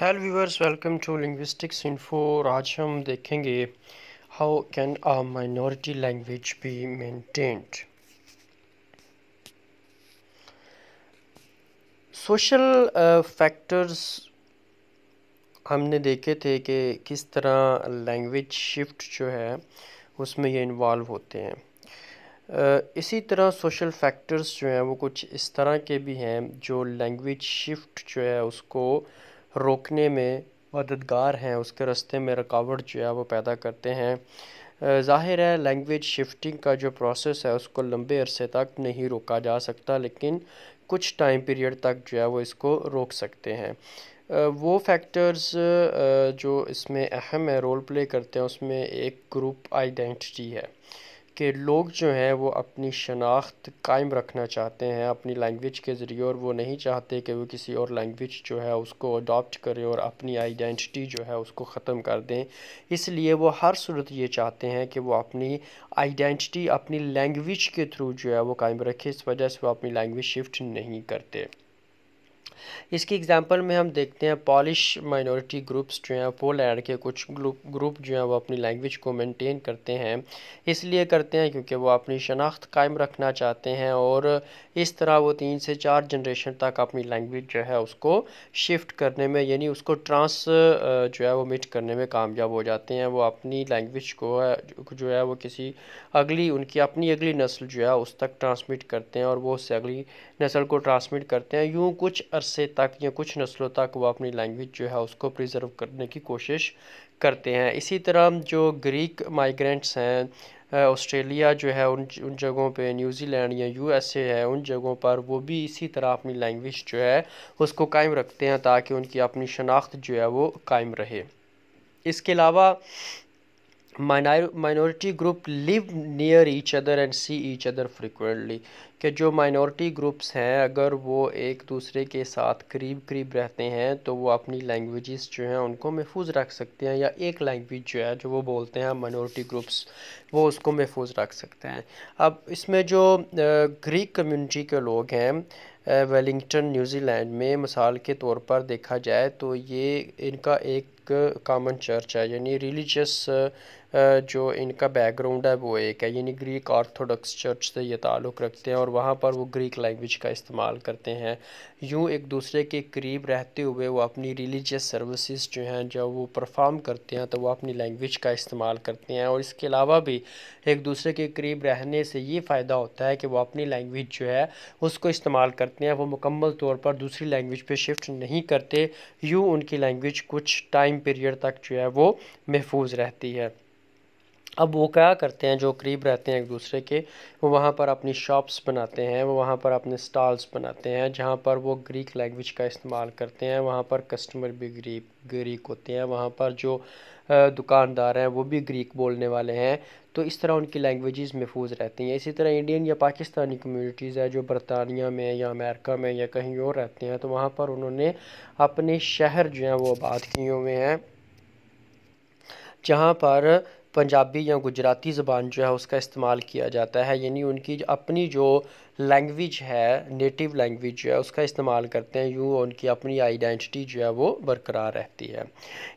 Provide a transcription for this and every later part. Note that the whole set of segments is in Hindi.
hello viewers welcome to linguistics info आज हम देखेंगे how can a minority language be maintained social factors हमने देखे थे कि किस तरह लैंग्वेज शिफ्ट जो है उसमें ये इन्वॉल्व होते हैं Uh, इसी तरह सोशल फैक्टर्स जो हैं वो कुछ इस तरह के भी हैं जो लैंग्वेज शिफ्ट जो है उसको uh, रोकने में मददगार हैं उसके रास्ते में रुकावट जो है वो पैदा करते हैं ज़ाहिर है लैंग्वेज शिफ्टिंग का जो प्रोसेस है उसको लंबे अरसे तक नहीं रोका जा सकता लेकिन कुछ टाइम पीरियड तक जो है वो इसको रोक सकते हैं वो फैक्टर्स जो इसमें अहम है रोल प्ले करते हैं उसमें एक ग्रुप आइडेंटिटी है कि लोग जो हैं वो अपनी शनाख्त कायम रखना चाहते हैं अपनी लैंग्वेज के ज़रिए और वो नहीं चाहते कि वो किसी और लैंग्वेज जो है उसको अडॉप्ट करें और अपनी आइडेंटिटी जो है उसको ख़त्म कर दें इसलिए वो हर सूरत ये चाहते हैं कि वो अपनी आइडेंटिटी अपनी लैंग्वेज के थ्रू जो है वो कायम रखे इस वजह से वो अपनी लैंग्वेज शिफ्ट नहीं करते इसकी एग्जांपल में हम देखते हैं पॉलिश माइनॉरिटी ग्रुप्स जो हैं पोलैंड के कुछ ग्रुप जो हैं वो अपनी लैंग्वेज को मेंटेन करते हैं इसलिए करते हैं क्योंकि वो अपनी शनाख्त कायम रखना चाहते हैं और इस तरह वो तीन से चार जनरेशन तक अपनी लैंग्वेज जो है उसको शिफ्ट करने में यानी उसको ट्रांस जो है वो मिट करने में कामयाब हो जाते हैं वो अपनी लैंग्वेज को जो है वो किसी अगली उनकी अपनी अगली नस्ल जो है उस तक ट्रांसमिट करते हैं और वो उससे अगली नस्ल को ट्रांसमिट करते हैं यूँ कुछ से तक या कुछ नस्लों तक वो अपनी लैंग्वेज जो है उसको प्रिजर्व करने की कोशिश करते हैं इसी तरह जो ग्रीक माइग्रेंट्स हैं ऑस्ट्रेलिया जो है उन उन जगहों पे न्यूजीलैंड या यूएसए है उन जगहों पर वो भी इसी तरह अपनी लैंग्वेज जो है उसको कायम रखते हैं ताकि उनकी अपनी शनाख्त जो है वो कायम रहे इसके अलावा minority group live near each other and see each other frequently कि जो माइनॉरिटी ग्रुप्स हैं अगर वो एक दूसरे के साथ करीब करीब रहते हैं तो वो अपनी लैंग्वेजेस जो हैं उनको महफूज रख सकते हैं या एक लैंग्वेज जो है जो वो बोलते हैं माइनॉरिटी ग्रुप्स वो उसको महफूज रख सकते हैं अब इसमें जो ग्रीक कम्यूनिटी के लोग हैं वेलिंगटन न्यूजीलैंड में मिसाल के तौर पर देखा जाए तो ये इनका एक कॉमन चर्च है यानी रिलीजस जो इनका बैकग्राउंड है वो एक है यानी ग्रीक ऑर्थोडॉक्स चर्च से ये ताल्लुक़ रखते हैं और वहाँ पर वो ग्रीक लैंग्वेज का इस्तेमाल करते हैं यूँ एक दूसरे के करीब रहते हुए वो अपनी रिलीजियस सर्विसेज जो हैं जब वो परफॉर्म करते हैं तो वो अपनी लैंग्वेज का इस्तेमाल करते हैं और इसके अलावा भी एक दूसरे के करीब रहने से ये फ़ायदा होता है कि वो अपनी लैंग्वेज जो है उसको इस्तेमाल करते हैं वो मुकम्मल तौर पर दूसरी लैंग्वेज पर शिफ्ट नहीं करते यूँ उनकी लैंग्वेज कुछ टाइम पीरियड तक जो है वो महफूज रहती है अब वो क्या करते हैं जो करीब रहते हैं एक दूसरे के वो वहाँ पर अपनी शॉप्स बनाते हैं वो वहाँ पर अपने स्टॉल्स बनाते हैं जहाँ पर वो ग्रीक लैंग्वेज का इस्तेमाल करते हैं वहाँ पर कस्टमर भी ग्रीक ग्रीक होते हैं वहाँ पर जो दुकानदार हैं वो भी ग्रीक बोलने वाले हैं तो इस तरह उनकी लैंग्वेजेस महफूज रहती हैं इसी तरह इंडियन या पाकिस्तानी कम्युनिटीज़ है जो बरतानिया में या अमेरिका में या कहीं और रहते हैं तो वहाँ पर उन्होंने अपने शहर जो हैं वो आबाद किए हुए हैं जहाँ पर पंजाबी या गुजराती ज़बान जो है उसका इस्तेमाल किया जाता है यानी उनकी अपनी जो लैंग्वेज है नेटिव लैंग्वेज जो है उसका इस्तेमाल करते हैं यूँ उनकी अपनी आइडेंटिटी जो है वो बरकरार रहती है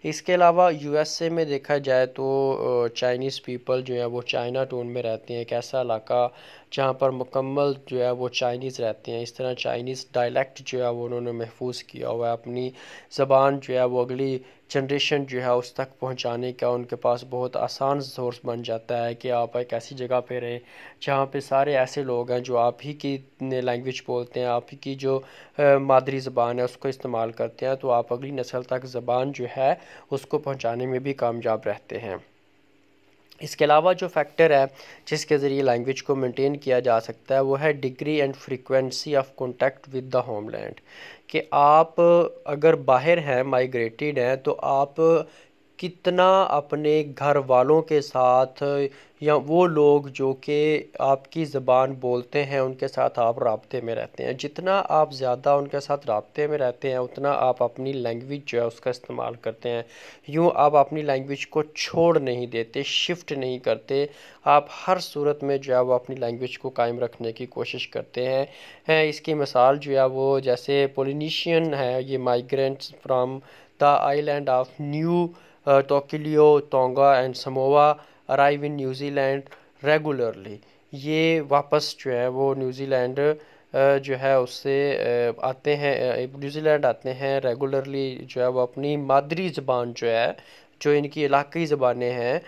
इसके अलावा यूएसए में देखा जाए तो चाइनीज़ पीपल जो है वो चाइना टोन में रहते हैं एक ऐसा इलाका जहाँ पर मुकम्मल जो है वो चाइनीज़ रहते हैं इस तरह चाइनीज़ डायलैक्ट जो है वो उन्होंने महफूज किया हुआ है अपनी ज़बान जो है वो अगली जनरेशन जो है उस तक पहुँचाने का उनके पास बहुत आसान सोर्स बन जाता है कि आप एक ऐसी जगह पर रहें जहाँ पर सारे ऐसे लोग हैं जो आप ही ही की लैंग्वेज बोलते हैं आप ही की जो मादरी ज़बान है उसको इस्तेमाल करते हैं तो आप अगली नस्ल तक ज़बान जो है उसको पहुँचाने में भी कामयाब रहते हैं इसके अलावा जो फैक्टर है जिसके ज़रिए लैंग्वेज को मेंटेन किया जा सकता है वो है degree and frequency of contact with the homeland कि आप अगर बाहर हैं माइग्रेटेड हैं तो आप कितना अपने घर वालों के साथ या वो लोग जो कि आपकी ज़बान बोलते हैं उनके साथ आप रबते में रहते हैं जितना आप ज़्यादा उनके साथ रबते में रहते हैं उतना आप अपनी लैंग्वेज जो है उसका इस्तेमाल करते हैं यूँ आप अपनी लैंग्वेज को छोड़ नहीं देते शिफ्ट नहीं करते आप हर सूरत में जो है वो अपनी लैंग्वेज को कायम रखने की कोशिश करते हैं है, इसकी मिसाल जो है वो जैसे पोलिनीशियन है ये migrants from the island of Niue Tokelau Tonga and Samoa arrive in New Zealand regularly ये वापस जो है वो न्यूज़ीलैंड uh, जो है उससे uh, आते हैं न्यूज़ीलैंड uh, आते हैं रेगुलरली जो है वो अपनी मादरी ज़बान जो है जो इनकी इलाकई ज़बानें हैं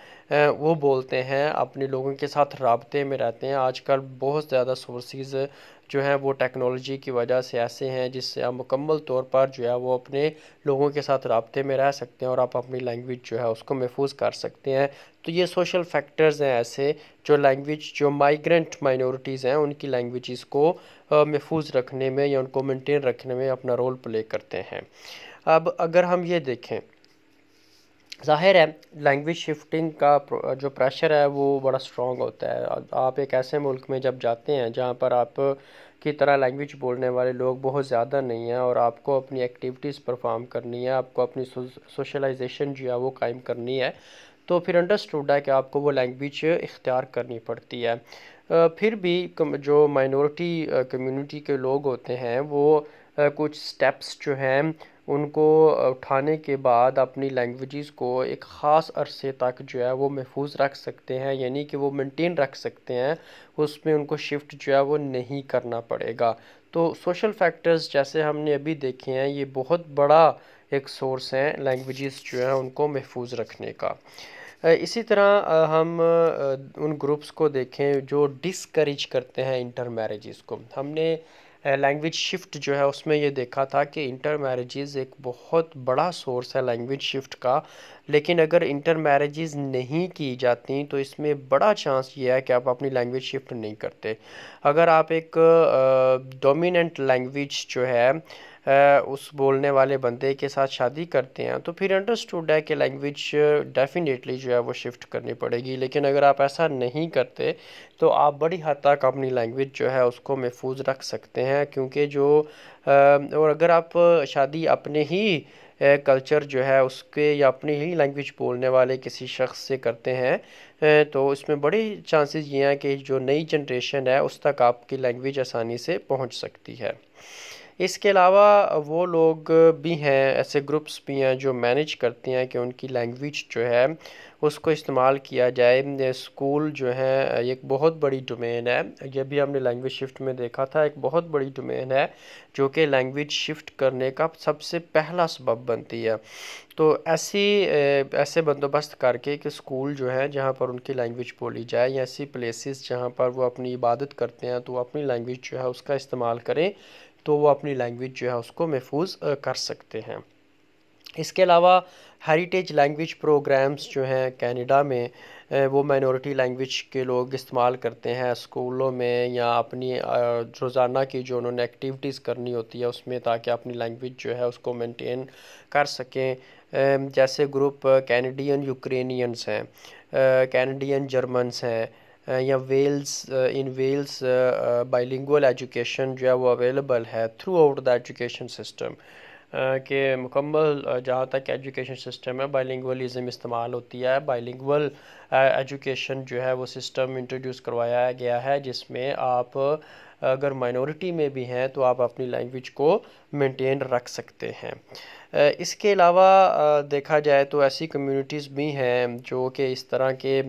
वो बोलते हैं अपने लोगों के साथ रबते में रहते हैं आजकल बहुत ज़्यादा सोर्सेज जो हैं वो टेक्नोलॉजी की वजह से ऐसे हैं जिससे आप मुकम्मल तौर पर जो है वो अपने लोगों के साथ रबते में रह सकते हैं और आप अपनी लैंग्वेज जो है उसको महफूज कर सकते हैं तो ये सोशल फैक्टर्स हैं ऐसे जो लैंग्वेज जो माइग्रेंट माइनॉरिटीज़ हैं उनकी लैंग्वेज़ को महफूज रखने में या उनको मेनटेन रखने में अपना रोल प्ले करते हैं अब अगर हम ये देखें जाहिर है लैंग्वेज शिफ्टिंग का जो प्रेशर है वो बड़ा स्ट्रॉन्ग होता है आप एक ऐसे मुल्क में जब जाते हैं जहाँ पर आप की तरह लैंग्वेज बोलने वाले लोग बहुत ज़्यादा नहीं हैं और आपको अपनी एक्टिविटीज़ परफॉर्म करनी है आपको अपनी सोशलाइजेशन जो है वो कायम करनी है तो फिर अंडरस्टूड है कि आपको वो लैंग्वेज इख्तियार करनी पड़ती है फिर भी जो माइनॉरिटी कम्युनिटी के लोग होते हैं वो कुछ स्टेप्स जो हैं उनको उठाने के बाद अपनी लैंग्वेजेस को एक ख़ास अरसे तक जो है वो महफूज रख सकते हैं यानी कि वो मेंटेन रख सकते हैं उसमें उनको शिफ्ट जो है वो नहीं करना पड़ेगा तो सोशल फैक्टर्स जैसे हमने अभी देखे हैं ये बहुत बड़ा एक सोर्स है लैंग्वेजेस जो है उनको महफूज रखने का इसी तरह हम उन ग्रुप्स को देखें जो डिसकरेज करते हैं इंटर मैरिज़ को हमने लैंग्वेज शिफ्ट जो है उसमें ये देखा था कि इंटर मैरिजेज़ एक बहुत बड़ा सोर्स है लैंग्वेज शिफ्ट का लेकिन अगर इंटर मैरिजेज़ नहीं की जाती तो इसमें बड़ा चांस ये है कि आप अपनी लैंग्वेज शिफ्ट नहीं करते अगर आप एक डोमिनेंट लैंग्वेज जो है उस बोलने वाले बंदे के साथ शादी करते हैं तो फिर अंडरस्टूड है कि लैंग्वेज डेफिनेटली जो है वो शिफ्ट करनी पड़ेगी लेकिन अगर आप ऐसा नहीं करते तो आप बड़ी हद तक अपनी लैंग्वेज जो है उसको महफूज रख सकते हैं क्योंकि जो और अगर आप शादी अपने ही कल्चर जो है उसके या अपनी ही लैंग्वेज बोलने वाले किसी शख्स से करते हैं तो इसमें बड़े चांसेस ये हैं कि जो नई जनरेशन है उस तक आपकी लैंग्वेज आसानी से पहुंच सकती है इसके अलावा वो लोग भी हैं ऐसे ग्रुप्स भी हैं जो मैनेज करते हैं कि उनकी लैंग्वेज जो है उसको इस्तेमाल किया जाए स्कूल जो है एक बहुत बड़ी डोमेन है ये भी हमने लैंग्वेज शिफ्ट में देखा था एक बहुत बड़ी डोमेन है जो कि लैंग्वेज शिफ्ट करने का सबसे पहला सबब बनती है तो ऐसी ऐसे बंदोबस्त करके कि स्कूल जो है जहाँ पर उनकी लैंग्वेज बोली जाए या ऐसी प्लेसेस जहाँ पर वो अपनी इबादत करते हैं तो अपनी लैंग्वेज जो है उसका इस्तेमाल करें तो वो अपनी लैंग्वेज जो है उसको महफूज कर सकते हैं इसके अलावा हेरिटेज लैंग्वेज प्रोग्राम्स जो हैं कनाडा में वो माइनॉरिटी लैंग्वेज के लोग इस्तेमाल करते हैं स्कूलों में या अपनी रोज़ाना की जो उन्होंने एक्टिविटीज़ करनी होती है उसमें ताकि अपनी लैंग्वेज जो है उसको मेंटेन कर सकें जैसे ग्रुप कैनेडियन यूक्रेनियंस हैं कैनेडियन जर्मन्स हैं या Wales in Wales bilingual education जो है वो अवेलेबल है throughout the education system के मुकम्मल जहाँ तक एजुकेशन सिस्टम है बाइलिंगुअलिज्म इस्तेमाल होती है बाइलिंगुअल एजुकेशन जो है वो सिस्टम इंट्रोड्यूस करवाया गया है जिसमें आप अगर माइनॉरिटी में भी हैं तो आप अपनी लैंग्वेज को मेंटेन रख सकते हैं इसके अलावा देखा जाए तो ऐसी कम्युनिटीज़ भी हैं जो कि इस तरह के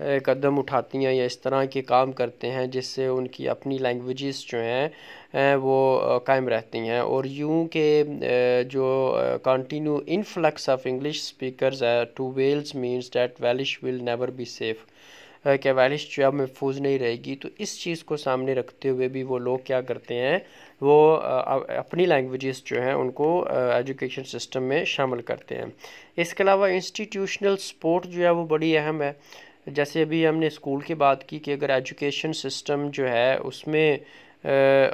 कदम उठाती हैं या इस तरह के काम करते हैं जिससे उनकी अपनी लैंग्वेजेस जो हैं वो कायम रहती हैं और यूं के जो continue influx of English speakers है to Wales means that Welsh will never be safe क्या वैलिश जो है महफूज नहीं रहेगी तो इस चीज़ को सामने रखते हुए भी वो लोग क्या करते हैं वो अपनी लैंग्वेजेस जो हैं उनको एजुकेशन सिस्टम में शामिल करते हैं इसके अलावा इंस्टीट्यूशनल सपोर्ट जो है वो बड़ी अहम है जैसे अभी हमने स्कूल की बात की कि अगर एजुकेशन सिस्टम जो है उसमें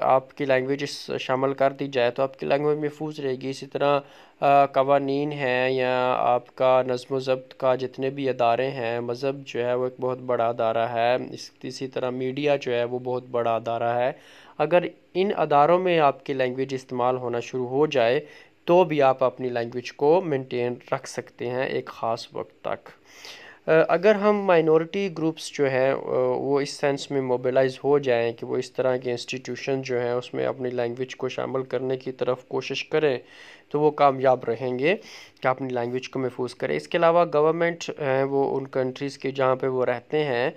आपकी लैंग्वेज शामिल कर दी जाए तो आपकी लैंग्वेज महफूज रहेगी इसी तरह कवानीन हैं या आपका नज़म ज़ब्त का जितने भी अदारे हैं मज़हब जो है वो एक बहुत बड़ा अदारा है इस इसी तरह मीडिया जो है वो बहुत बड़ा अदारा है अगर इन अदारों में आपकी लैंग्वेज इस्तेमाल होना शुरू हो जाए तो भी आप अपनी लैंग्वेज को मेनटेन रख सकते हैं एक ख़ास वक्त तक अगर हम माइनॉरिटी ग्रुप्स जो हैं वो इस सेंस में मोबिलाइज हो जाएं कि वो इस तरह के इंस्टीट्यूशन जो हैं उसमें अपनी लैंग्वेज को शामिल करने की तरफ कोशिश करें तो वो कामयाब रहेंगे कि अपनी लैंग्वेज को महफूज करें इसके अलावा गवर्नमेंट हैं वो उन कंट्रीज़ के जहाँ पर वो रहते हैं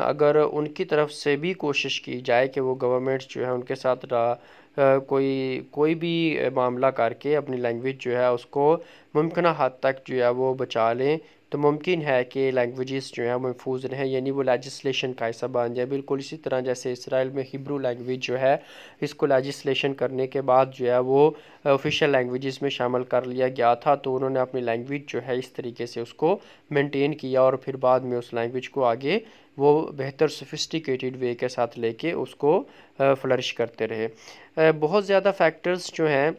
अगर उनकी तरफ से भी कोशिश की जाए कि वो गवर्नमेंट जो है उनके साथ रहा कोई कोई भी मामला करके अपनी लैंग्वेज जो है उसको मुमकिन हद तक जो है वो बचा लें तो मुमकिन है कि लैंग्वेजेस जो हैं महफूज रहें यानी वो लेजिस्लेशन का हिस्सा बन जाए बिल्कुल इसी तरह जैसे इसराइल में हिब्रू लैंग्वेज जो है इसको लेजिस्लेशन करने के बाद जो है वो ऑफिशियल लैंग्वेजेस में शामिल कर लिया गया था तो उन्होंने अपनी लैंग्वेज जो है इस तरीके से उसको मेनटेन किया और फिर बाद में उस लैंग्वेज को आगे वो बेहतर सोफिस्टिकेटेड वे के साथ लेके उसको फ्लरिश करते रहे बहुत ज़्यादा फैक्टर्स जो हैं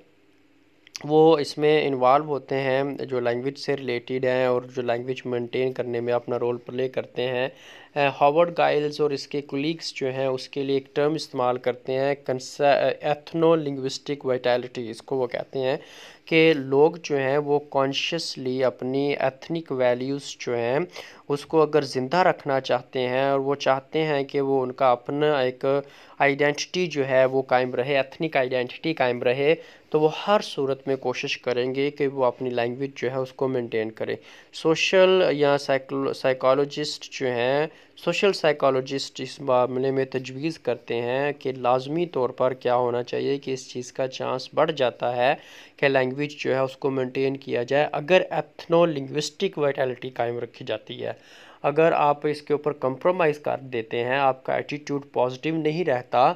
वो इसमें इन्वॉल्व होते हैं जो लैंग्वेज से रिलेटेड हैं और जो लैंग्वेज मेंटेन करने में अपना रोल प्ले करते हैं हॉवर्ड गाइल्स और इसके कुलीग्स जो हैं उसके लिए एक टर्म इस्तेमाल करते हैं कंसा एथनो लिंग्विस्टिक वाइटैलिटी इसको वो कहते हैं कि लोग जो हैं वो कॉन्शियसली अपनी एथनिक वैल्यूज़ जो हैं उसको अगर ज़िंदा रखना चाहते हैं और वो चाहते हैं कि वो उनका अपना एक आइडेंटिटी जो है वो कायम रहे एथनिक आइडेंटिटी कायम रहे तो वो हर सूरत में कोशिश करेंगे कि वो अपनी लैंग्वेज जो है उसको मेंटेन करें सोशल या साइकोलॉजिस्ट जो हैं सोशल साइकोलॉजिस्ट इस मामले में तजवीज़ करते हैं कि लाजमी तौर पर क्या होना चाहिए कि इस चीज़ का चांस बढ़ जाता है कि लैंग्वेज जो है उसको मेंटेन किया जाए अगर एथनो लिंग्विस्टिक वाइटलिटी कायम रखी जाती है अगर आप इसके ऊपर कंप्रोमाइज़ कर देते हैं आपका एटीट्यूड पॉजिटिव नहीं रहता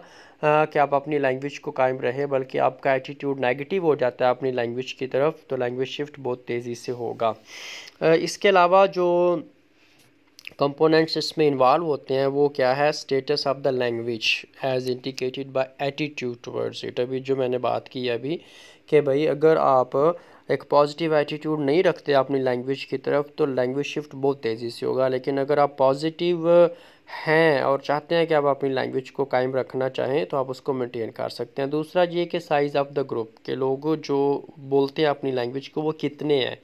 हाँ, कि आप अपनी लैंग्वेज को कायम रहें बल्कि आपका एटीट्यूड नेगेटिव हो जाता है अपनी लैंग्वेज की तरफ तो लैंग्वेज शिफ्ट बहुत तेज़ी से होगा इसके अलावा जो कंपोनेंट्स इसमें इन्वॉल्व होते हैं वो क्या है status of the language as indicated by attitude towards it अभी जो मैंने बात की अभी कि भाई अगर आप एक पॉजिटिव एटीट्यूड नहीं रखते अपनी लैंग्वेज की तरफ तो लैंग्वेज शिफ्ट बहुत तेज़ी से होगा लेकिन अगर आप पॉजिटिव हैं और चाहते हैं कि आप अपनी लैंग्वेज को कायम रखना चाहें तो आप उसको मेंटेन कर सकते हैं दूसरा ये कि साइज़ ऑफ़ द ग्रुप के लोग जो बोलते हैं अपनी लैंग्वेज को वो कितने हैं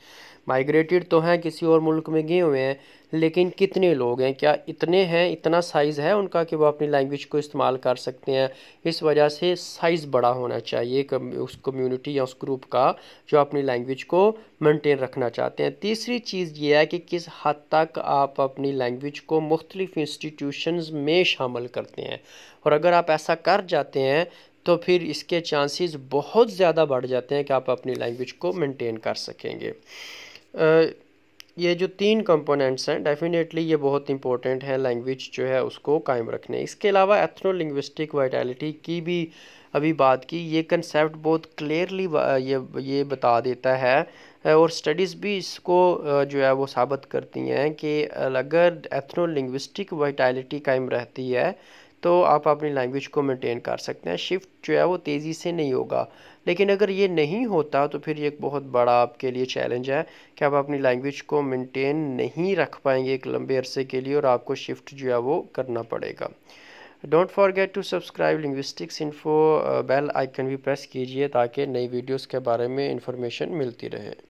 माइग्रेटेड तो हैं किसी और मुल्क में गए हुए हैं लेकिन कितने लोग हैं क्या इतने हैं इतना साइज़ है उनका कि वो अपनी लैंग्वेज को इस्तेमाल कर सकते हैं इस वजह से साइज़ बड़ा होना चाहिए उस कम्युनिटी या उस ग्रुप का जो अपनी लैंग्वेज को मेंटेन रखना चाहते हैं तीसरी चीज़ ये है कि किस हद तक आप अपनी लैंग्वेज को मुख्तलिफ़ इंस्टीट्यूशन में शामिल करते हैं और अगर आप ऐसा कर जाते हैं तो फिर इसके चांसेस बहुत ज़्यादा बढ़ जाते हैं कि आप अपनी लैंग्वेज को मेंटेन कर सकेंगे ये जो तीन कंपोनेंट्स हैं डेफिनेटली ये बहुत इंपॉर्टेंट है लैंग्वेज जो है उसको कायम रखने इसके अलावा एथनो लिंग्विस्टिक वाइटैलिटी की भी अभी बात की ये कंसेप्ट बहुत क्लियरली ये ये बता देता है और स्टडीज़ भी इसको जो है वो साबित करती हैं कि अगर एथनो लिंग्विस्टिक वाइटैलिटी कायम रहती है तो आप अपनी लैंग्वेज को मेंटेन कर सकते हैं शिफ्ट जो है वो तेज़ी से नहीं होगा लेकिन अगर ये नहीं होता तो फिर ये एक बहुत बड़ा आपके लिए चैलेंज है कि आप अपनी लैंग्वेज को मेंटेन नहीं रख पाएंगे एक लंबे अरसे के लिए और आपको शिफ्ट जो है वो करना पड़ेगा don't forget to subscribe linguistics info bell icon भी प्रेस कीजिए ताकि नई वीडियोज़ के बारे में इंफॉर्मेशन मिलती रहे